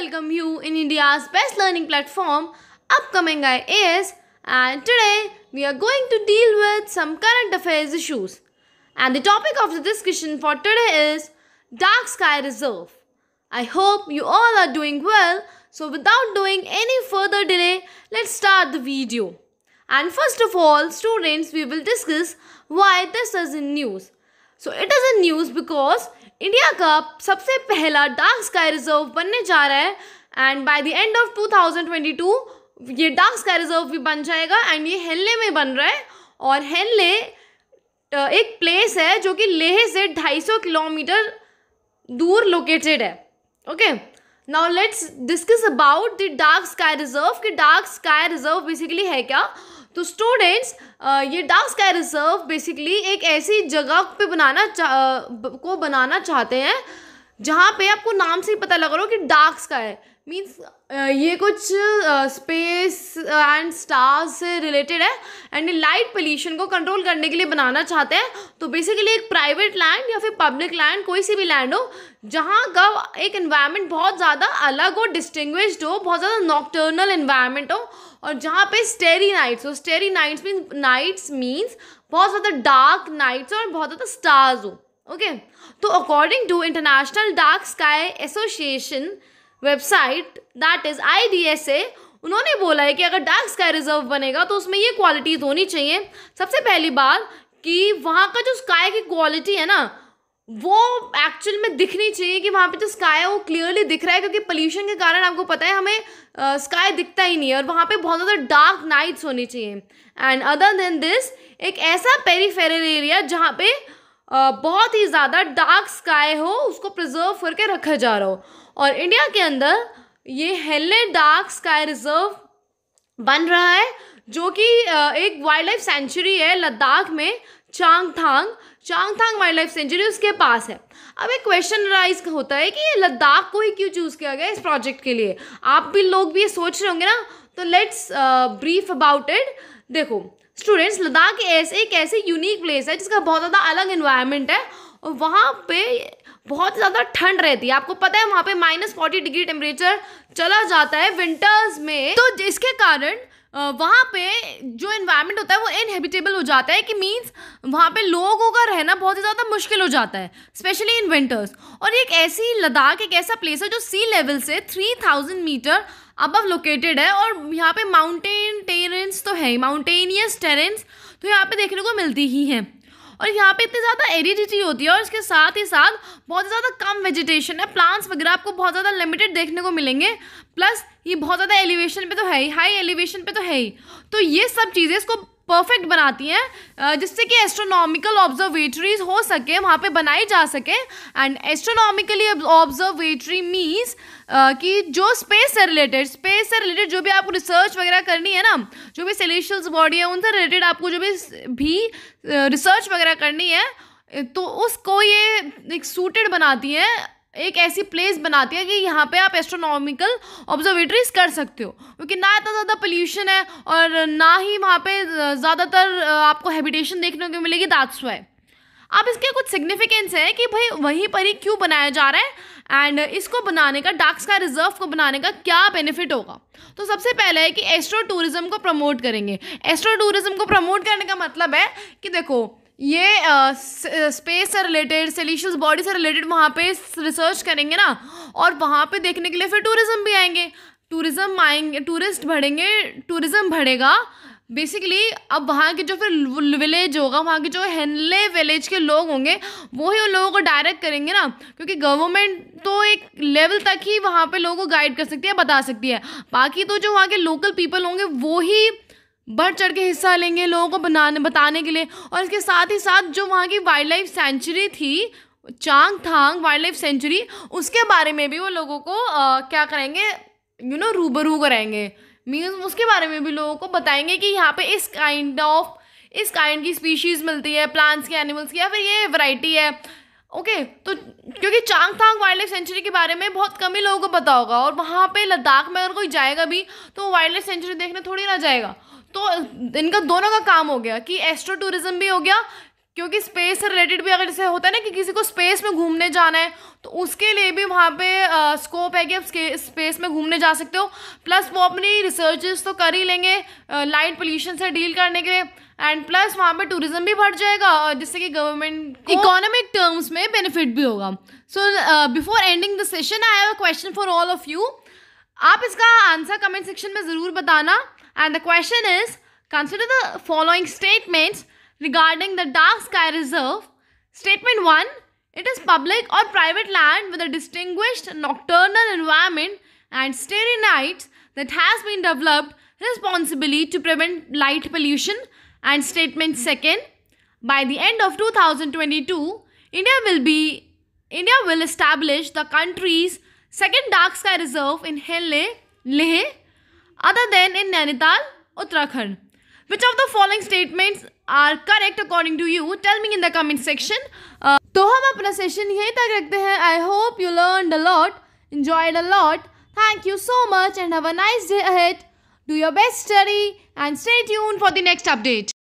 welcome you in India's best learning platform, upcoming IAS and today we are going to deal with some current affairs issues. And the topic of the discussion for today is Dark Sky Reserve. I hope you all are doing well. So without doing any further delay, let's start the video. And first of all, students, we will discuss why this is in news. So it is a news because India का सबसे पहला dark sky reserve बनने जा रहा है and by the end of 2022 ये dark sky reserve भी बन जाएगा एंड ये हेल्ले में बन रहा है और हेल्ले एक प्लेस है जो कि लेह से 250 किलोमीटर दूर लोकेटेड है okay now let's discuss about the dark sky reserve कि डार्क स्काई रिजर्व बेसिकली है क्या तो स्टूडेंट्स uh, ये डार्क स्काई रिजर्व बेसिकली एक ऐसी जगह पे बनाना uh, को बनाना चाहते हैं जहाँ पे आपको नाम से ही पता लग रहा हो कि डार्क स्काई मीन्स uh, ये कुछ स्पेस एंड स्टार्स से रिलेटेड है एंड लाइट पोल्यूशन को कंट्रोल करने के लिए बनाना चाहते हैं तो बेसिकली एक प्राइवेट लैंड या फिर पब्लिक लैंड कोई सी भी लैंड हो जहाँ का एक इन्वायरमेंट बहुत ज़्यादा अलग हो डिस्टिंग्विश्ड हो बहुत ज़्यादा नॉक्टर्नल इन्वायरमेंट हो और जहाँ पे स्टेरी नाइट्स हो starry nights mean nights means बहुत ज़्यादा डार्क नाइट्स और बहुत ज़्यादा स्टार्स हो ओके तो according to International Dark Sky Association website that is I D S A उन्होंने बोला है कि अगर डार्क स्काई रिजर्व बनेगा तो उसमें ये क्वालिटीज़ होनी चाहिए सबसे पहली बात कि वहाँ का जो स्काई की क्वालिटी है ना वो एक्चुअल में दिखनी चाहिए कि वहाँ पे जो स्काई है वो क्लियरली दिख रहा है क्योंकि पोल्यूशन के कारण आपको पता है हमें स्काई uh, दिखता ही नहीं है और वहाँ पे बहुत ज़्यादा डार्क नाइट्स होनी चाहिए एंड अदर देन दिस एक ऐसा पेरीफेरल एरिया जहाँ पे बहुत ही ज़्यादा डार्क स्काई हो उसको प्रिजर्व करके रखा जा रहा हो और इंडिया के अंदर ये हेल्ले डार्क स्काई रिजर्व बन रहा है जो कि एक वाइल्ड लाइफ सेंचुरी है लद्दाख में Changthang Changthang wildlife sanctuary उसके पास है अब एक क्वेश्चन राइज होता है कि ये लद्दाख को ही क्यों चूज़ किया गया इस प्रोजेक्ट के लिए आप भी लोग भी ये सोच रहे होंगे ना तो लेट्स ब्रीफ अबाउट इट देखो स्टूडेंट्स लद्दाख ऐसे एक ऐसे यूनिक प्लेस है जिसका बहुत ज़्यादा अलग इन्वायरमेंट है और वहाँ पे बहुत ज़्यादा ठंड रहती है आपको पता है वहाँ पे माइनस फोर्टी डिग्री टेम्परेचर चला जाता है विंटर्स में तो जिसके कारण वहाँ पे जो इन्वायरमेंट होता है वो इनहेबिटेबल हो जाता है कि मीन्स वहाँ पे लोगों का रहना बहुत ही ज़्यादा मुश्किल हो जाता है स्पेशली इन विंटर्स और एक ऐसी लद्दाख एक ऐसा प्लेस है जो सी लेवल से three thousand metre above located है और यहाँ पे माउंटेन टेरेंस तो है ही माउंटेनियस टेरेंस तो यहाँ पे देखने को मिलती ही है और यहाँ पे इतनी ज़्यादा एरिडिटी होती है और इसके साथ ही साथ बहुत ज़्यादा कम वेजिटेशन है प्लांट्स वगैरह आपको बहुत ज़्यादा लिमिटेड देखने को मिलेंगे प्लस ये बहुत ज़्यादा एलिवेशन पे तो है ही हाई एलिवेशन पे तो है ही तो ये सब चीज़ें इसको परफेक्ट बनाती हैं जिससे कि एस्ट्रोनॉमिकल ऑब्जर्वेटरीज हो सके वहाँ पे बनाई जा सके एंड एस्ट्रोनॉमिकली ऑब्जर्वेटरी मीन्स कि जो स्पेस से रिलेटेड स्पेस से रिलेटेड जो भी आपको रिसर्च वगैरह करनी है ना जो भी सेलिशल्स बॉडी है उनसे रिलेटेड आपको जो भी भी रिसर्च वगैरह करनी है तो उसको ये एक सूटेड बनाती हैं एक ऐसी प्लेस बनाती है कि यहाँ पे आप एस्ट्रोनॉमिकल ऑब्जर्वेटरीज कर सकते हो क्योंकि ना इतना ज़्यादा पोल्यूशन है और ना ही वहाँ पे ज़्यादातर आपको हैबिटेशन देखने को मिलेगी दैट्स सुय अब इसके कुछ सिग्निफिकेंस है कि भाई वहीं पर ही क्यों बनाया जा रहा है एंड इसको बनाने का डार्क स्काई रिजर्व को बनाने का क्या बेनिफिट होगा तो सबसे पहले है कि एस्ट्रो टूरिज़्म को प्रमोट करेंगे एस्ट्रो टूरिज़्म को प्रमोट करने का मतलब है कि देखो ये स्पेस से रिलेटेड सेलिशियस बॉडी से रिलेटेड वहाँ पे रिसर्च करेंगे ना और वहाँ पे देखने के लिए फिर टूरिज़्म भी आएंगे टूरिज़्म आएंगे टूरिस्ट बढ़ेंगे टूरिज़्म बढ़ेगा बेसिकली अब वहाँ के जो फिर विलेज होगा वहाँ के जो हेनले विलेज के लोग होंगे वो ही उन लोगों को डायरेक्ट करेंगे ना क्योंकि गवर्नमेंट तो एक लेवल तक ही वहाँ पे लोगों को गाइड कर सकती है बता सकती है बाकी तो जो वहाँ के लोकल पीपल होंगे वो ही बढ़ चढ़ के हिस्सा लेंगे लोगों को बनाने बताने के लिए और इसके साथ ही साथ जो वहाँ की वाइल्ड लाइफ सेंचुरी थी Changthang wildlife sanctuary उसके बारे में भी वो लोगों को आ, क्या करेंगे यू नो रूबरू कराएंगे मीन्स उसके बारे में भी लोगों को बताएंगे कि यहाँ पे इस काइंड ऑफ इस काइंड की स्पीशीज़ मिलती है प्लांट्स की एनिमल्स की या फिर ये वैरायटी है ओके okay, तो क्योंकि Changthang wildlife sanctuary के बारे में बहुत कम ही लोगों को पता होगा और वहाँ पे लद्दाख में अगर कोई जाएगा भी तो वाइल्ड लाइफ सेंचुरी देखने थोड़ी ना जाएगा तो इनका दोनों का काम हो गया कि एस्ट्रो टूरिज्म भी हो गया क्योंकि स्पेस से रिलेटेड भी अगर जैसे होता है ना कि किसी को स्पेस में घूमने जाना है तो उसके लिए भी वहाँ पे आ, स्कोप है कि आप स्पेस में घूमने जा सकते हो प्लस वो अपनी रिसर्चेस तो कर ही लेंगे लाइट पोल्यूशन से डील करने के लिए एंड प्लस वहाँ पे टूरिज्म भी बढ़ जाएगा जिससे कि गवर्नमेंट इकोनॉमिक टर्म्स में बेनिफिट भी होगा so before ending the session I have a question for all of you आप इसका आंसर कमेंट सेक्शन में ज़रूर बताना And the question is, consider the following statements regarding the dark sky reserve. Statement 1. It is public or private land with a distinguished nocturnal environment and starry nights that has been developed responsibly to prevent light pollution. And statement 2nd. By the end of 2022, India will be India will establish the country's second dark sky reserve in Hele, Leh other than in Nainital, Uttarakhand. Which of the following statements are correct according to you? Tell me in the comment section. Uh, तो हम अपना session यहीं तक रखते हैं I hope you learn a lot enjoyed a lot. Thank you so much and have a nice day ahead. Do your best study and stay tuned for the next update.